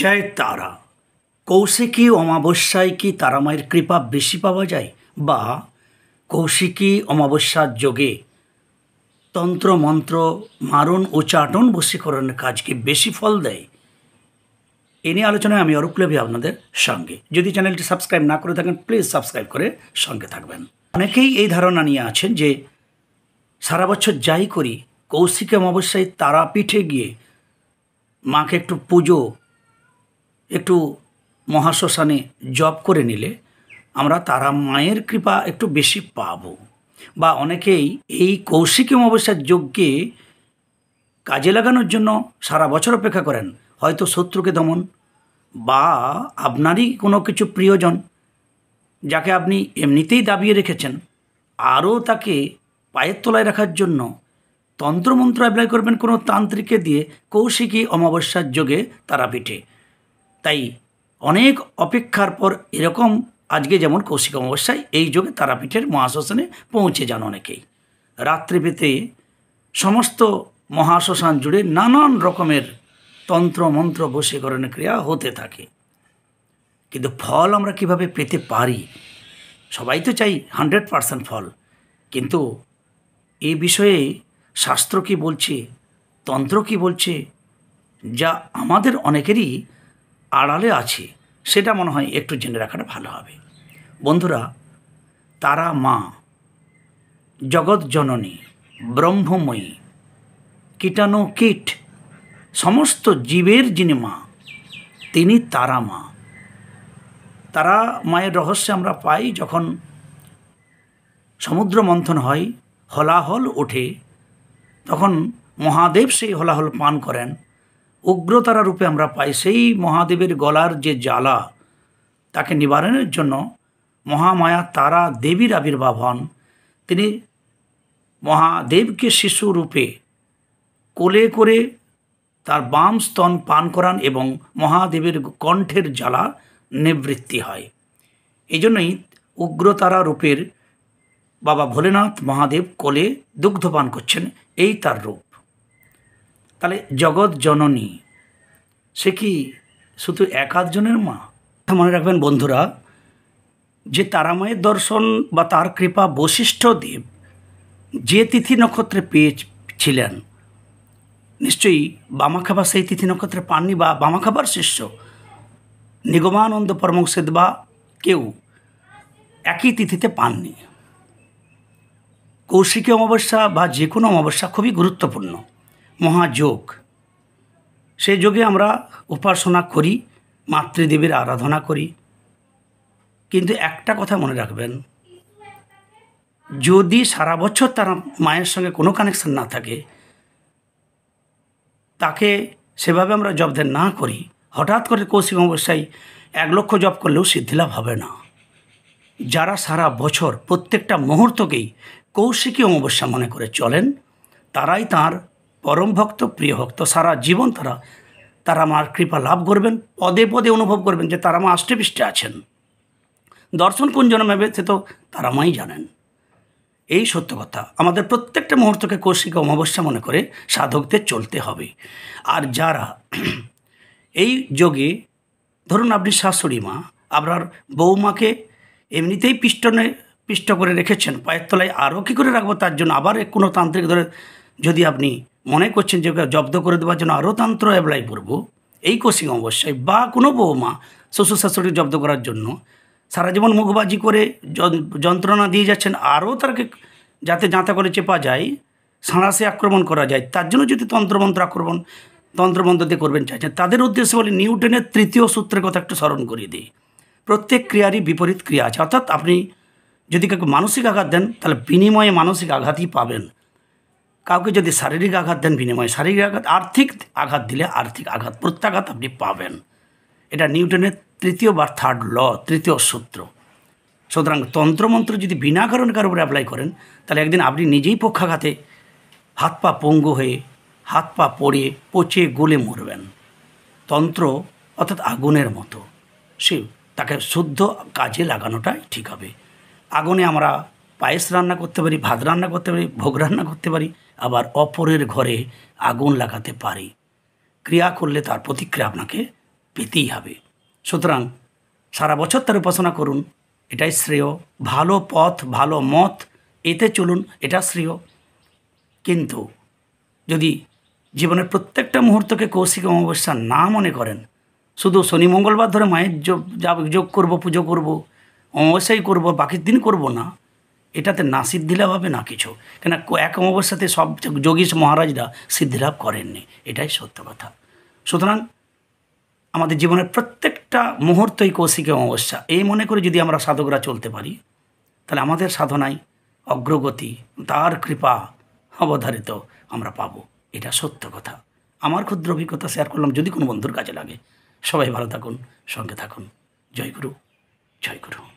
জয় তারা কৌশিকী অমাবস্যায় কি তারামায়ের কৃপা বেশি পাওয়া যায় বা কৌশিকী অমাবস্যার যোগে তন্ত্র মন্ত্র মারণ উচ্চাটন বশীকরণের কাজ কি বেশি ফল দেয় এ নিয়ে আলোচনায় আমি অরূপ লেভি আপনাদের সঙ্গে যদি চ্যানেলটি সাবস্ক্রাইব না করে থাকেন প্লিজ সাবস্ক্রাইব করে সঙ্গে থাকবেন অনেকেই এই ধারণা নিয়ে আছেন যে সারা বছর যাই করি কৌশিক অমাবস্যায় তারাপীঠে গিয়ে মাকে একটু পুজো একটু মহাশ্মশানে জপ করে নিলে আমরা তারা মায়ের কৃপা একটু বেশি পাব বা অনেকেই এই কৌশিকী অমাবস্যার যজ্ঞে কাজে লাগানোর জন্য সারা বছর অপেক্ষা করেন হয়তো শত্রুকে দমন বা আপনারই কোনো কিছু প্রিয়জন যাকে আপনি এমনিতেই দাবিয়ে রেখেছেন আরও তাকে পায়ের তলায় রাখার জন্য তন্ত্রমন্ত্র অ্যাপ্লাই করবেন কোনো তান্ত্রিককে দিয়ে কৌশিকী অমাবস্যার যোগে তারা পিঠে তাই অনেক অপেক্ষার পর এরকম আজকে যেমন কৌশিক অমাবস্যায় এই যুগে তারাপীঠের মহাশ্মশানে পৌঁছে যান অনেকেই রাত্রি পেতে সমস্ত মহাশ্মশান জুড়ে নানান রকমের তন্ত্র মন্ত্র বশীকরণ ক্রিয়া হতে থাকে কিন্তু ফল আমরা কিভাবে পেতে পারি সবাই তো চাই হান্ড্রেড পারসেন্ট ফল কিন্তু এ বিষয়ে শাস্ত্র কি বলছে তন্ত্র কি বলছে যা আমাদের অনেকেরই আড়ালে আছে সেটা মনে হয় একটু জেনে রাখাটা ভালো হবে বন্ধুরা তারা মা জগৎ জননী ব্রহ্মময়ী কীটাণু কীট সমস্ত জীবের যিনি মা তিনি তারা মা তারা মায়ের রহস্য আমরা পাই যখন সমুদ্র মন্থন হয় হলাহল ওঠে তখন মহাদেব সেই হলাহল পান করেন উগ্রতারা রূপে আমরা পাই সেই মহাদেবের গলার যে জ্বালা তাকে নিবারণের জন্য মহামায়া তারা দেবীর আবির্ভাব হন তিনি মহাদেবকে শিশু রূপে কোলে করে তার বাম স্তন পান করান এবং মহাদেবের কণ্ঠের জ্বালা নিবৃত্তি হয় এই জন্যই উগ্রতারা রূপের বাবা ভোলেনাথ মহাদেব কোলে দুগ্ধপান করছেন এই তার রূপ তাহলে জগৎ জননী সে কি শুধু এক আধজনের মা মনে রাখবেন বন্ধুরা যে তারামায়ের দর্শন বা তার কৃপা বৈশিষ্ট্য দেব যে তিথি নক্ষত্রে পেয়েছিলেন নিশ্চয়ই বামাখাবার সেই তিথি নক্ষত্রে পাননি বা বামাখাবার শিষ্য নিগমানন্দ পরমংসেদ বা কেউ একই তিথিতে পাননি কৌশিকী অমাবস্যা বা যে কোনো অমাবস্যা খুবই গুরুত্বপূর্ণ মহাযোগ সেই যোগে আমরা উপাসনা করি মাতৃদেবীর আরাধনা করি কিন্তু একটা কথা মনে রাখবেন যদি সারা বছর তার মায়ের সঙ্গে কোনো কানেকশন না থাকে তাকে সেভাবে আমরা জবদের না করি হঠাৎ করে কৌশিক অবস্যায় এক লক্ষ জব করলেও সিদ্ধিলাভ হবে না যারা সারা বছর প্রত্যেকটা মুহূর্তকেই কৌশিকী অমাবস্যা মনে করে চলেন তারাই তার পরম ভক্ত প্রিয় ভক্ত সারা জীবন তারা তারা আমার কৃপা লাভ করবেন পদে পদে অনুভব করবেন যে তারা মা আষ্টেপৃষ্টে আছেন দর্শন কোন হবে সে তো তারা মাই জানেন এই সত্য কথা আমাদের প্রত্যেকটা মুহূর্তকে কৌশিকা অমাবস্যা মনে করে সাধকদের চলতে হবে আর যারা এই যোগে ধরুন আপনি শাশুড়ি মা আপনার বৌমাকে এমনিতেই পিষ্টনে পিষ্ট করে রেখেছেন পায়ের তলায় আরও কী করে রাখবো তার জন্য আবার কোনো তান্ত্রিক ধরে যদি আপনি মনে করছেন যে জব্দ করে দেওয়ার জন্য আরও তন্ত্র অ্যাপ্লাই করব এই কোচিং অবশ্যই বা কোনো বৌমা শ্বশুর শাশুড়ি জব্দ করার জন্য সারা জীবন মুখবাজি করে যন্ত্রণা দিয়ে যাচ্ছেন আরও তাকে যাতে যাঁতা করে চেপা যায় সাঁড়াশে আক্রমণ করা যায় তার জন্য যদি তন্ত্রমন্ত্র আক্রমণ তন্ত্রমন্ত্র দিয়ে করবেন চাইছেন তাদের উদ্দেশ্য বলে নিউটনের তৃতীয় সূত্রের কথা একটু স্মরণ করিয়ে দিই প্রত্যেক ক্রিয়ারই বিপরীত ক্রিয়া আছে অর্থাৎ আপনি যদি কাউকে মানসিক আঘাত দেন তাহলে বিনিময়ে মানসিক আঘাতই পাবেন কাউকে যদি শারীরিক আঘাত দেন বিনিময়ে শারীরিক আঘাত আর্থিক আঘাত দিলে আর্থিক আঘাত প্রত্যাঘাত আপনি পাবেন এটা নিউটনের তৃতীয় বা থার্ড ল তৃতীয় সূত্র সুতরাং তন্ত্রমন্ত্র যদি বিনা কারণে কারোর উপরে অ্যাপ্লাই করেন তাহলে একদিন আপনি নিজেই পক্ষাঘাতে হাত পা পঙ্গু হয়ে হাত পা পড়ে পচে গলে মরবেন তন্ত্র অর্থাৎ আগুনের মতো সে তাকে শুদ্ধ কাজে লাগানোটাই ঠিক হবে আগুনে আমরা পায়েস রান্না করতে পারি ভাত রান্না করতে পারি ভোগ রান্না করতে পারি আবার অপরের ঘরে আগুন লাগাতে পারি ক্রিয়া করলে তার প্রতিক্রিয়া আপনাকে পেতেই হবে সুতরাং সারা বছর তার উপাসনা করুন এটাই শ্রেয় ভালো পথ ভালো মত এতে চলুন এটা শ্রেয় কিন্তু যদি জীবনের প্রত্যেকটা মুহূর্তকে কৌশিক অমাবস্যা না মনে করেন শুধু শনি মঙ্গলবার ধরে মায়ের যোগ করব পুজো করব অমাবস্যাই করব বাকি দিন করব না এটাতে না সিদ্ধিলাভ হবে না কিছু কেন এক অমাবস্যাতে সব যোগীশ মহারাজরা সিদ্ধিলাভ করেননি এটাই সত্য কথা সুতরাং আমাদের জীবনের প্রত্যেকটা মুহূর্তই কৌশিক অমাবস্যা এই মনে করে যদি আমরা সাধকরা চলতে পারি তাহলে আমাদের সাধনায় অগ্রগতি তার কৃপা অবধারিত আমরা পাব এটা সত্য কথা আমার ক্ষুদ্র অভিজ্ঞতা শেয়ার করলাম যদি কোনো বন্ধুর কাজে লাগে সবাই ভালো থাকুন সঙ্গে থাকুন জয় গুরু জয় গুরু